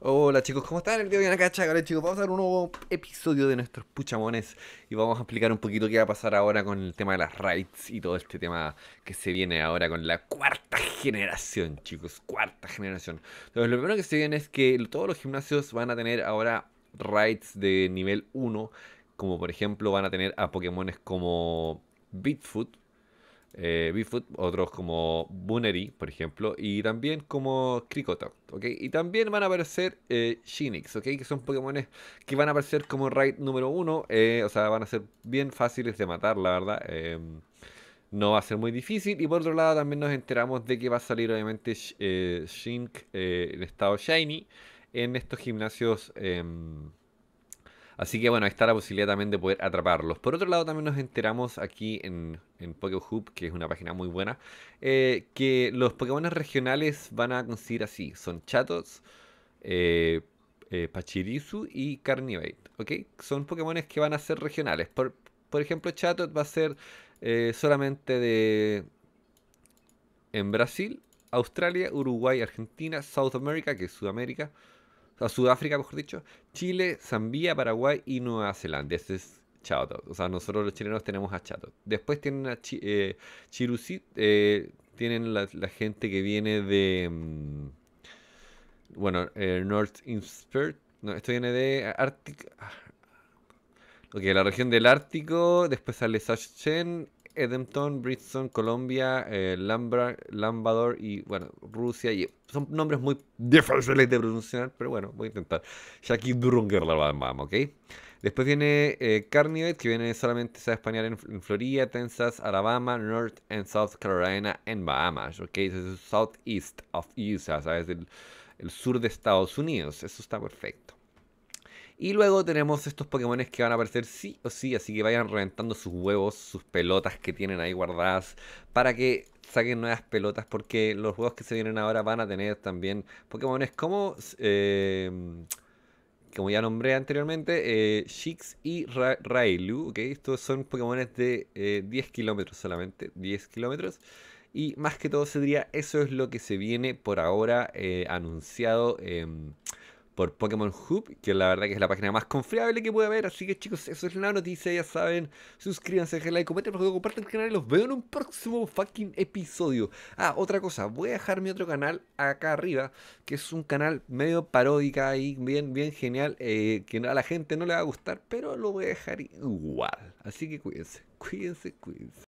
Hola chicos, ¿cómo están? El día de acá, chicos, vamos a ver un nuevo episodio de nuestros puchamones y vamos a explicar un poquito qué va a pasar ahora con el tema de las raids y todo este tema que se viene ahora con la cuarta generación, chicos, cuarta generación. Entonces, lo primero que se viene es que todos los gimnasios van a tener ahora raids de nivel 1, como por ejemplo van a tener a Pokémones como Bitfoot, eh, otros como Buneri, por ejemplo, y también como Krikota, ¿ok? Y también van a aparecer eh, ¿ok? Que son pokémones que van a aparecer como raid número uno, eh, o sea, van a ser bien fáciles de matar, la verdad. Em, no va a ser muy difícil. Y por otro lado, también nos enteramos de que va a salir, obviamente, eh, Shink en eh, estado Shiny, en estos gimnasios. Em, Así que bueno, ahí está la posibilidad también de poder atraparlos. Por otro lado, también nos enteramos aquí en, en PokéHub, que es una página muy buena, eh, que los Pokémon regionales van a conseguir así. Son Chatos, eh, eh, Pachirisu y Carnivate. ¿ok? Son Pokémon que van a ser regionales. Por, ejemplo, Chatot va a ser solamente de... En Brasil, Australia, Uruguay, Argentina, South America, que es Sudamérica, a Sudáfrica, mejor dicho, Chile, Zambia, Paraguay y Nueva Zelanda. Ese es Chato. O sea, nosotros los chilenos tenemos a Chato. Después tienen a eh, Chirusit, eh, tienen la, gente que viene de. Mm, bueno, eh, North Inspert. No, esto viene de Ártico. Ah, ok, la región del Ártico. Después sale Sachsen Edmonton, Bridgestone, Colombia, eh, Lambador y bueno, Rusia. Y son nombres muy difíciles de pronunciar, pero bueno, voy a intentar. Jackie Durunger, la vamos, ¿ok? Después viene eh, Carnivet, que viene solamente a español en, Florida, Texas, Alabama, North and South Carolina en Bahamas, ¿ok? South southeast of USA, ¿sabes? el sur de Estados Unidos. Eso está perfecto. Y luego tenemos estos Pokémones que van a aparecer sí o sí, así que vayan reventando sus huevos, sus pelotas que tienen ahí guardadas, para que saquen nuevas pelotas, porque los juegos que se vienen ahora van a tener también Pokémones como, eh, como ya nombré anteriormente, eh, Shix y Railu, ¿ok? Estos son Pokémones de 10 eh, kilómetros solamente, 10 kilómetros. Y más que todo se diría, eso es lo que se viene por ahora eh, anunciado. en em, por Pokémon Hub, que la verdad que es la página más confiable que puede haber. Así que chicos, eso es la noticia, ya saben. Suscríbanse, dejen like, comenten, compartan el canal y los veo en un próximo fucking episodio. Ah, otra cosa, voy a dejar mi otro canal acá arriba, que es un canal medio paródica y bien, bien genial, eh, que a la gente no le va a gustar, pero lo voy a dejar igual. Así que cuídense, cuídense, cuídense.